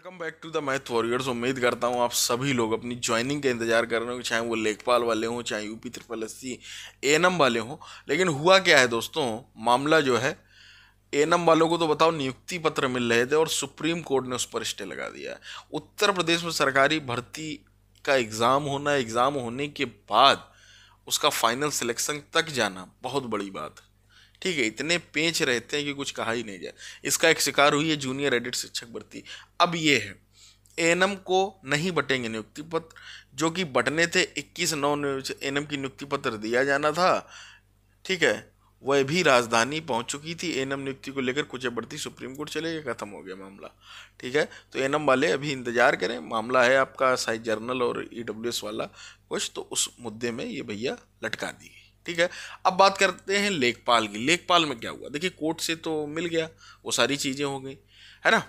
welcome back to the Math Warriors उम्मीद करता हूँ आप सभी लोग अपनी ज्वाइनिंग का इंतजार कर रहे हो चाहे वो लेखपाल वाले हों चाहे यूपी त्रिपल एस सी एनम वाले हों लेकिन हुआ क्या है दोस्तों मामला जो है एनम वालों को तो बताओ नियुक्ति पत्र मिल रहे थे और सुप्रीम कोर्ट ने उस पर स्टे लगा दिया उत्तर प्रदेश में सरकारी भर्ती का एग्ज़ाम होना एग्ज़ाम होने के बाद उसका फाइनल सिलेक्शन तक जाना बहुत बड़ी बात है ठीक है इतने पेच रहते हैं कि कुछ कहा ही नहीं जाए इसका एक शिकार हुई है जूनियर एडिट शिक्षक भर्ती अब ये है एनएम को नहीं बटेंगे नियुक्ति पत्र जो कि बटने थे 21 नौ एम की नियुक्ति पत्र दिया जाना था ठीक है वह भी राजधानी पहुंच चुकी थी एम नियुक्ति को लेकर कुछ बढ़ती सुप्रीम कोर्ट चले गए खत्म हो गया मामला ठीक है तो एम वाले अभी इंतजार करें मामला है आपका साइज जर्नल और एस e वाला कुछ तो उस मुद्दे में ये भैया लटका दिए ठीक है अब बात करते हैं लेखपाल की लेखपाल में क्या हुआ देखिए कोर्ट से तो मिल गया वो सारी चीज़ें हो गई है ना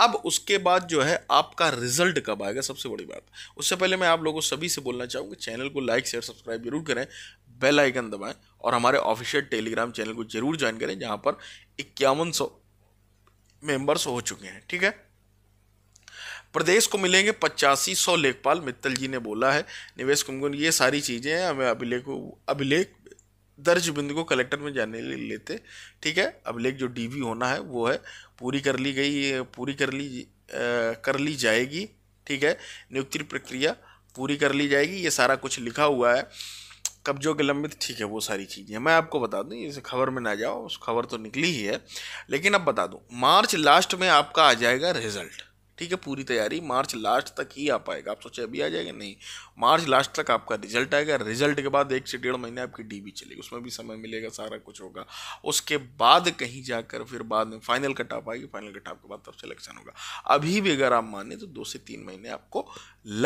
अब उसके बाद जो है आपका रिजल्ट कब आएगा सबसे बड़ी बात उससे पहले मैं आप लोगों सभी से बोलना चाहूँगा चैनल को लाइक शेयर सब्सक्राइब जरूर करें बेल आइकन दबाएं और हमारे ऑफिशियल टेलीग्राम चैनल को जरूर ज्वाइन करें जहाँ पर इक्यावन सौ मेम्बर्स हो चुके हैं ठीक है प्रदेश को मिलेंगे पचासी सौ लेखपाल मित्तल जी ने बोला है निवेश कुमकुन ये सारी चीज़ें हैं हमें अभिलेख अभिलेख दर्ज बिंदु को कलेक्टर में जाने ले लेते ठीक है अब लेख जो डीवी होना है वो है पूरी कर ली गई पूरी कर ली आ, कर ली जाएगी ठीक है नियुक्ति प्रक्रिया पूरी कर ली जाएगी ये सारा कुछ लिखा हुआ है कब्जों के लंबित ठीक है वो सारी चीज़ें मैं आपको बता दूँ इस खबर में ना जाओ उस खबर तो निकली ही है लेकिन अब बता दूँ मार्च लास्ट में आपका आ जाएगा रिजल्ट ठीक है पूरी तैयारी मार्च लास्ट तक ही आ पाएगा आप सोचे अभी आ जाएगा नहीं मार्च लास्ट तक आपका रिजल्ट आएगा रिजल्ट के बाद एक से डेढ़ महीने आपकी डीबी चलेगी उसमें भी समय मिलेगा सारा कुछ होगा उसके बाद कहीं जाकर फिर बाद में फाइनल कट आप आएगी फाइनल कट आपके बाद तब सिलेक्शन होगा अभी भी अगर आप माने तो दो से तीन महीने आपको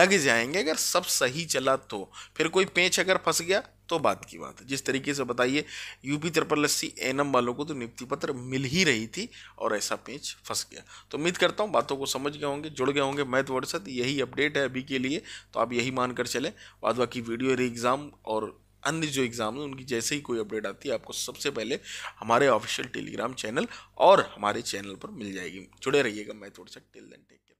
लग जाएंगे अगर सब सही चला तो फिर कोई पेच अगर फंस गया तो बात की बात है जिस तरीके से बताइए यूपी त्रिपल अस्सी एनम वालों को तो नियुक्ति पत्र मिल ही रही थी और ऐसा पेच फंस गया तो उम्मीद करता हूँ बातों को समझ गए होंगे जुड़ गए होंगे मैथ व्हाट्सएप यही अपडेट है अभी के लिए तो आप यही मान कर चले बाद बाकी वीडियो री एग्ज़ाम और अन्य जो एग्ज़ाम है उनकी जैसे ही कोई अपडेट आती है आपको सबसे पहले हमारे ऑफिशियल टेलीग्राम चैनल और हमारे चैनल पर मिल जाएगी जुड़े रहिएगा मैथ व्हाट्सएप टेल देन टेक